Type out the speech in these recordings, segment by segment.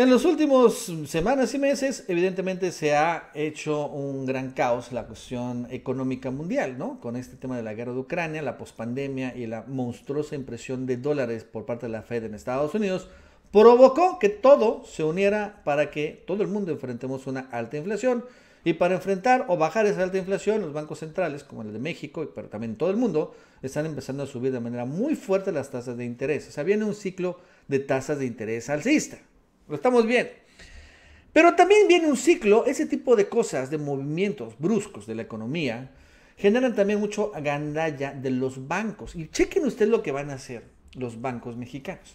En los últimos semanas y meses, evidentemente se ha hecho un gran caos la cuestión económica mundial, ¿no? Con este tema de la guerra de Ucrania, la pospandemia y la monstruosa impresión de dólares por parte de la Fed en Estados Unidos, provocó que todo se uniera para que todo el mundo enfrentemos una alta inflación. Y para enfrentar o bajar esa alta inflación, los bancos centrales, como el de México, pero también todo el mundo, están empezando a subir de manera muy fuerte las tasas de interés. O sea, viene un ciclo de tasas de interés alcista lo estamos bien. Pero también viene un ciclo, ese tipo de cosas, de movimientos bruscos de la economía, generan también mucho gandalla de los bancos. Y chequen ustedes lo que van a hacer los bancos mexicanos.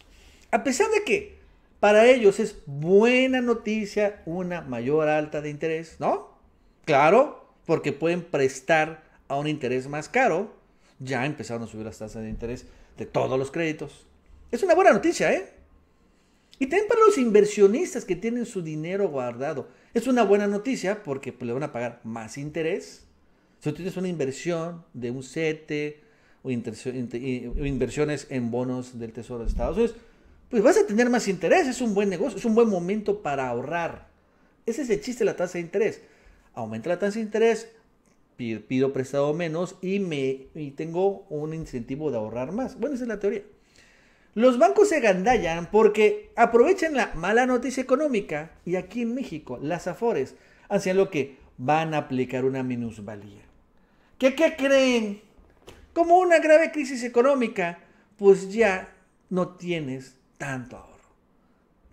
A pesar de que para ellos es buena noticia una mayor alta de interés, ¿no? Claro, porque pueden prestar a un interés más caro. Ya empezaron a subir las tasas de interés de todos los créditos. Es una buena noticia, ¿eh? Y también para los inversionistas que tienen su dinero guardado. Es una buena noticia porque pues, le van a pagar más interés. Si tú tienes una inversión de un CETE o inversiones en bonos del Tesoro de Estados Unidos, pues vas a tener más interés. Es un buen negocio, es un buen momento para ahorrar. Ese es el chiste de la tasa de interés. Aumenta la tasa de interés, pido prestado menos y, me, y tengo un incentivo de ahorrar más. Bueno, esa es la teoría. Los bancos se agandallan porque aprovechan la mala noticia económica y aquí en México las Afores hacen lo que van a aplicar una minusvalía. ¿Qué, ¿Qué creen? Como una grave crisis económica, pues ya no tienes tanto ahorro.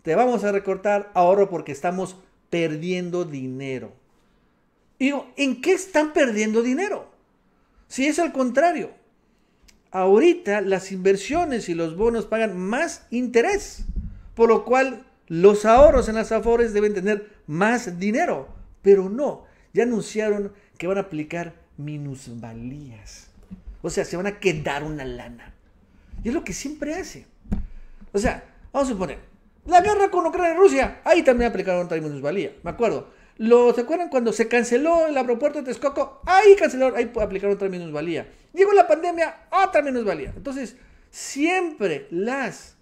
Te vamos a recortar ahorro porque estamos perdiendo dinero. Y ¿en qué están perdiendo dinero? Si es al contrario, ahorita las inversiones y los bonos pagan más interés, por lo cual los ahorros en las afores deben tener más dinero, pero no, ya anunciaron que van a aplicar minusvalías. O sea, se van a quedar una lana. Y es lo que siempre hace. O sea, vamos a suponer, la guerra con Ucrania y Rusia, ahí también aplicaron otra minusvalía, me acuerdo. ¿Lo, ¿Se acuerdan cuando se canceló el aeropuerto de Texcoco? Ahí cancelaron, ahí aplicaron otra minusvalía. Llegó la pandemia, otra menos valía. Entonces, siempre las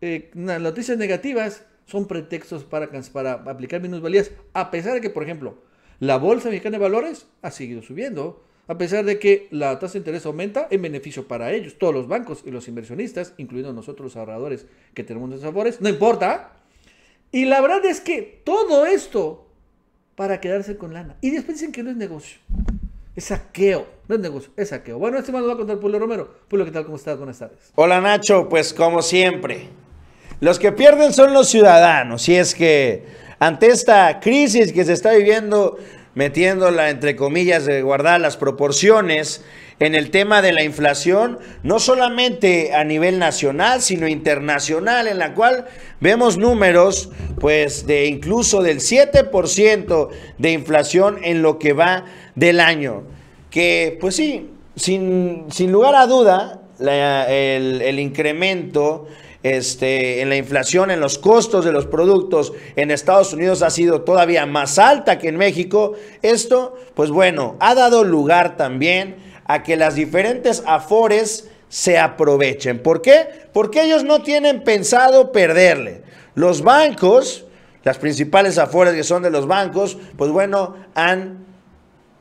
eh, noticias negativas son pretextos para, para aplicar minusvalías, a pesar de que, por ejemplo, la Bolsa Mexicana de Valores ha seguido subiendo, a pesar de que la tasa de interés aumenta en beneficio para ellos, todos los bancos y los inversionistas, incluidos nosotros los ahorradores que tenemos los favores, no importa. Y la verdad es que todo esto para quedarse con lana. Y después dicen que no es negocio. Es saqueo. No es negocio, es saqueo. Bueno, este más lo va a contar Pulo Romero. Pulo, ¿qué tal? ¿Cómo estás? Buenas tardes. Hola Nacho, pues como siempre. Los que pierden son los ciudadanos. Y es que ante esta crisis que se está viviendo, metiéndola entre comillas de guardar las proporciones en el tema de la inflación, no solamente a nivel nacional, sino internacional, en la cual vemos números pues de incluso del 7% de inflación en lo que va del año, que pues sí, sin, sin lugar a duda, el, incremento este, en la inflación, en los costos de los productos en Estados Unidos ha sido todavía más alta que en México. Esto, pues bueno, ha dado lugar también a que las diferentes afores se aprovechen. ¿Por qué? Porque ellos no tienen pensado perderle. Los bancos, las principales afores que son de los bancos, pues bueno, han,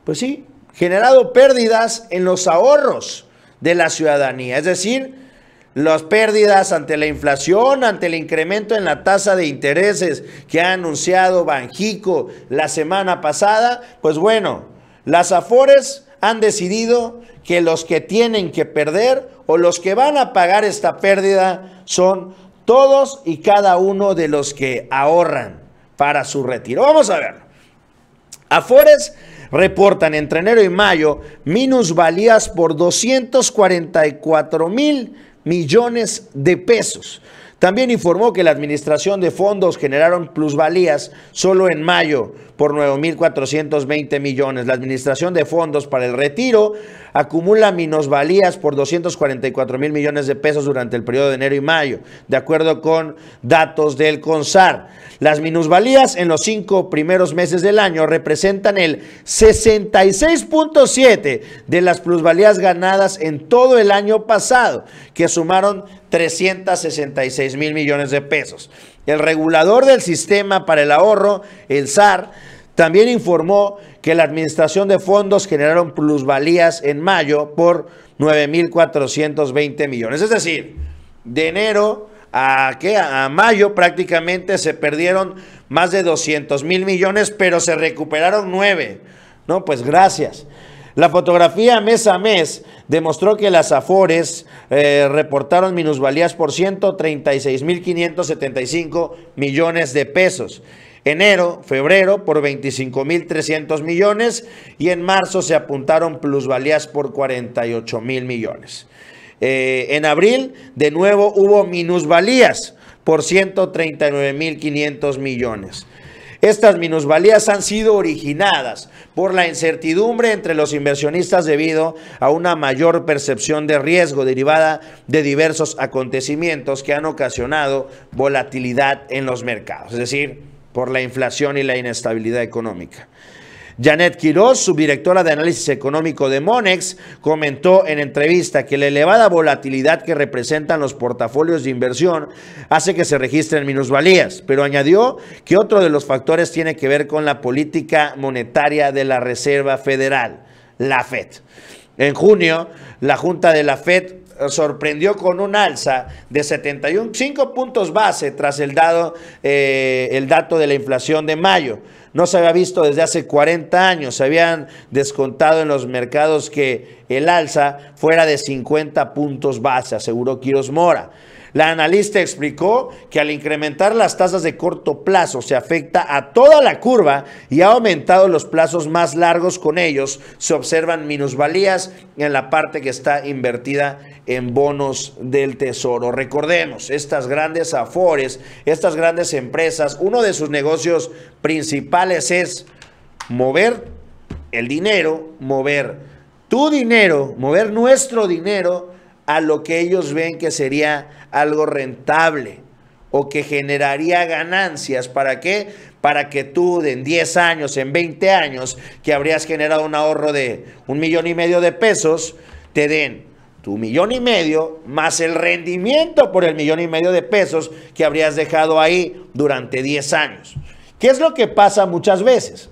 pues sí, generado pérdidas en los ahorros de la ciudadanía. Es decir, las pérdidas ante la inflación, ante el incremento en la tasa de intereses que ha anunciado Banjico la semana pasada, pues bueno, las Afores han decidido que los que tienen que perder o los que van a pagar esta pérdida son todos y cada uno de los que ahorran para su retiro. Vamos a ver. Afores reportan entre enero y mayo minusvalías por 244 mil millones de pesos. También informó que la administración de fondos generaron plusvalías solo en mayo por 9.420 millones. La administración de fondos para el retiro acumula minusvalías por 244 mil millones de pesos durante el periodo de enero y mayo, de acuerdo con datos del CONSAR. Las minusvalías en los cinco primeros meses del año representan el 66.7 de las plusvalías ganadas en todo el año pasado, que sumaron 366 mil millones de pesos. El regulador del sistema para el ahorro, el SAR, también informó que la administración de fondos generaron plusvalías en mayo por 9.420 millones. Es decir, de enero a, que a mayo prácticamente se perdieron más de 200 mil millones, pero se recuperaron 9. No, pues gracias. La fotografía mes a mes demostró que las Afores eh, reportaron minusvalías por 136.575 millones de pesos enero, febrero por 25.300 millones y en marzo se apuntaron plusvalías por 48 mil millones. Eh, en abril, de nuevo, hubo minusvalías por 139.500 millones. Estas minusvalías han sido originadas por la incertidumbre entre los inversionistas debido a una mayor percepción de riesgo derivada de diversos acontecimientos que han ocasionado volatilidad en los mercados. Es decir, por la inflación y la inestabilidad económica. Janet Quiroz, subdirectora de análisis económico de Monex, comentó en entrevista que la elevada volatilidad que representan los portafolios de inversión hace que se registren minusvalías, pero añadió que otro de los factores tiene que ver con la política monetaria de la Reserva Federal, la Fed. En junio, la Junta de la Fed sorprendió con un alza de cinco puntos base tras el, dado, eh, el dato de la inflación de mayo. No se había visto desde hace 40 años. Se habían descontado en los mercados que el alza fuera de 50 puntos base, aseguró Quiros Mora. La analista explicó que al incrementar las tasas de corto plazo se afecta a toda la curva y ha aumentado los plazos más largos con ellos. Se observan minusvalías en la parte que está invertida en bonos del tesoro. Recordemos, estas grandes afores, estas grandes empresas, uno de sus negocios principales es mover el dinero, mover tu dinero, mover nuestro dinero a lo que ellos ven que sería algo rentable o que generaría ganancias. ¿Para qué? Para que tú en 10 años, en 20 años, que habrías generado un ahorro de un millón y medio de pesos, te den tu millón y medio más el rendimiento por el millón y medio de pesos que habrías dejado ahí durante 10 años. ¿Qué es lo que pasa muchas veces?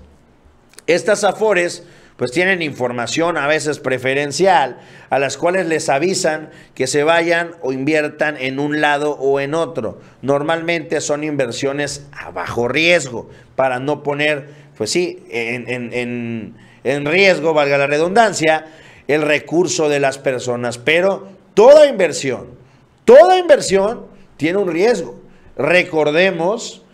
Estas afores pues tienen información a veces preferencial, a las cuales les avisan que se vayan o inviertan en un lado o en otro. Normalmente son inversiones a bajo riesgo, para no poner, pues sí, en, riesgo, valga la redundancia, el recurso de las personas. Pero toda inversión, toda inversión tiene un riesgo. Recordemos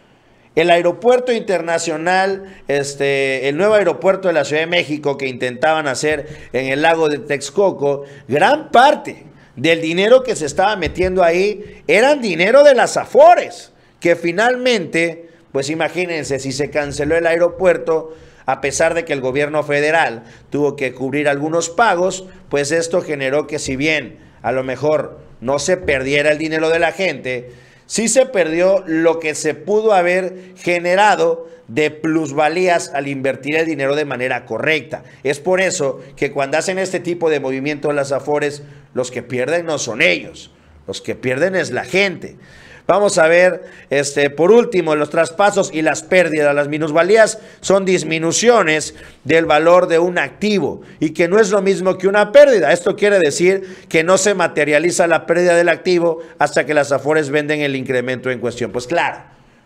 el aeropuerto internacional, este, el nuevo aeropuerto de la Ciudad de México que intentaban hacer en el lago de Texcoco, gran parte del dinero que se estaba metiendo ahí eran dinero de las Afores, que finalmente, pues imagínense, si se canceló el aeropuerto, a pesar de que el gobierno federal tuvo que cubrir algunos pagos, pues esto generó que si bien a lo mejor no se perdiera el dinero de la gente, sí se perdió lo que se pudo haber generado de plusvalías al invertir el dinero de manera correcta. Es por eso que cuando hacen este tipo de movimientos las Afores, los que pierden no son ellos, los que pierden es la gente. Vamos a ver, este, por último, los traspasos y las pérdidas. Las minusvalías son disminuciones del valor de un activo y que no es lo mismo que una pérdida. Esto quiere decir que no se materializa la pérdida del activo hasta que las afores venden el incremento en cuestión. Pues claro,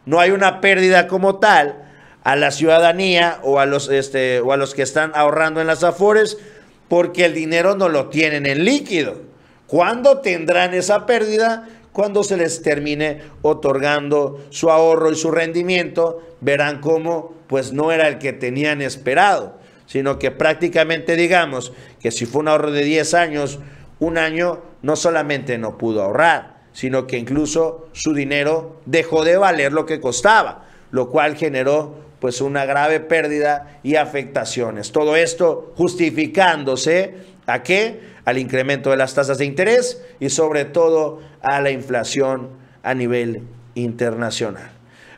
no hay una pérdida como tal a la ciudadanía o a los, este, o a los que están ahorrando en las afores porque el dinero no lo tienen en líquido. ¿Cuándo tendrán esa pérdida? Cuando se les termine otorgando su ahorro y su rendimiento, verán cómo pues no era el que tenían esperado, sino que prácticamente digamos que si fue un ahorro de 10 años, un año no solamente no pudo ahorrar, sino que incluso su dinero dejó de valer lo que costaba, lo cual generó pues una grave pérdida y afectaciones. Todo esto justificándose a qué? al incremento de las tasas de interés y sobre todo a la inflación a nivel internacional.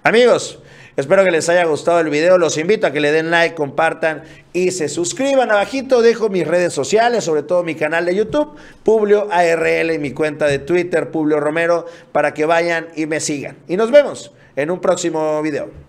Amigos, espero que les haya gustado el video. Los invito a que le den like, compartan y se suscriban. Abajito dejo mis redes sociales, sobre todo mi canal de YouTube, Publio ARL y mi cuenta de Twitter, Publio Romero, para que vayan y me sigan. Y nos vemos en un próximo video.